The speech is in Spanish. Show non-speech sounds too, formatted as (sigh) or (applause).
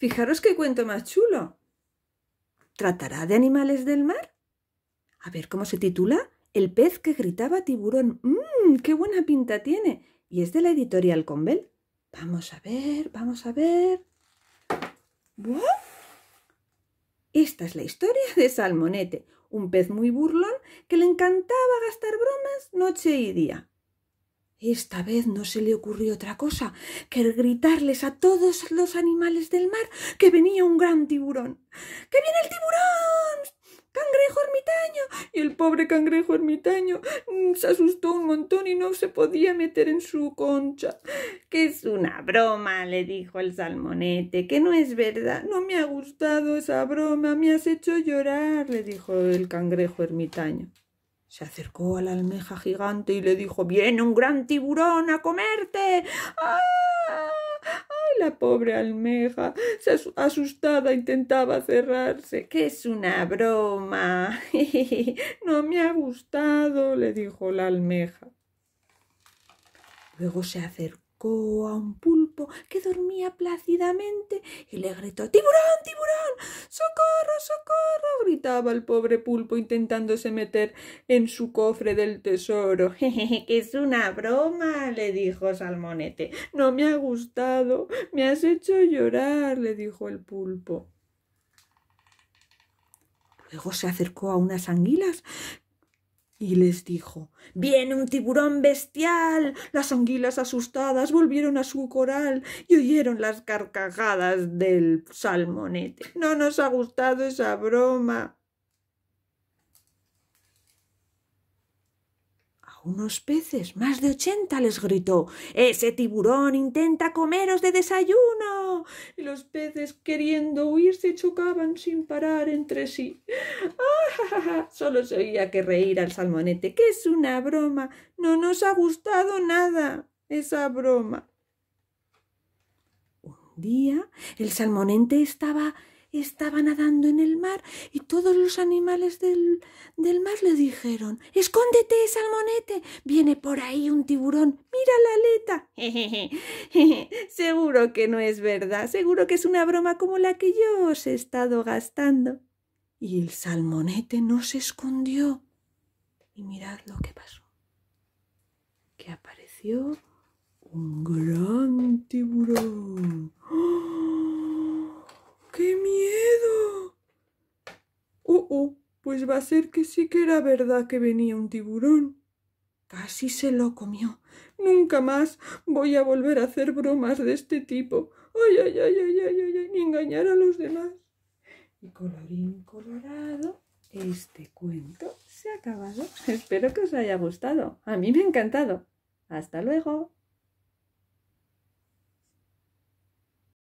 Fijaros qué cuento más chulo. ¿Tratará de animales del mar? A ver cómo se titula. El pez que gritaba tiburón. ¡Mmm! ¡Qué buena pinta tiene! Y es de la editorial Conbel. Vamos a ver, vamos a ver. Esta es la historia de Salmonete, un pez muy burlón que le encantaba gastar bromas noche y día. Esta vez no se le ocurrió otra cosa que gritarles a todos los animales del mar que venía un gran tiburón. ¡Que viene el tiburón! ¡Cangrejo ermitaño! Y el pobre cangrejo ermitaño mm, se asustó un montón y no se podía meter en su concha. Que es una broma, le dijo el salmonete, que no es verdad. No me ha gustado esa broma, me has hecho llorar, le dijo el cangrejo ermitaño. Se acercó a la almeja gigante y le dijo Viene un gran tiburón a comerte. ¡Ah! ¡Ay, la pobre almeja! Se asustada intentaba cerrarse. qué es una broma! (laughs) no me ha gustado, le dijo la almeja. Luego se acercó a un pulpo que dormía plácidamente y le gritó Tiburón, tiburón, socorro, socorro, el pobre pulpo intentándose meter en su cofre del tesoro. (laughs) que es una broma, le dijo Salmonete. No me ha gustado, me has hecho llorar, le dijo el pulpo. Luego se acercó a unas anguilas y les dijo Viene un tiburón bestial. Las anguilas asustadas volvieron a su coral y oyeron las carcajadas del salmonete. No nos ha gustado esa broma. unos peces, más de ochenta, les gritó. Ese tiburón intenta comeros de desayuno. Y los peces, queriendo huir, se chocaban sin parar entre sí. ¡Ah! (laughs) Solo se oía que reír al salmonete. que es una broma? No nos ha gustado nada esa broma. Un día el salmonete estaba estaba nadando en el mar y todos los animales del, del mar le dijeron Escóndete, salmonete. Viene por ahí un tiburón. Mira la aleta. (laughs) seguro que no es verdad. Seguro que es una broma como la que yo os he estado gastando. Y el salmonete no se escondió. Y mirad lo que pasó. Que apareció un gran tiburón pues va a ser que sí que era verdad que venía un tiburón. Casi se lo comió. Nunca más voy a volver a hacer bromas de este tipo. Ay, ay, ay, ay, ay, ay, ni engañar a los demás. Y colorín colorado, este cuento se ha acabado. (laughs) Espero que os haya gustado. A mí me ha encantado. Hasta luego.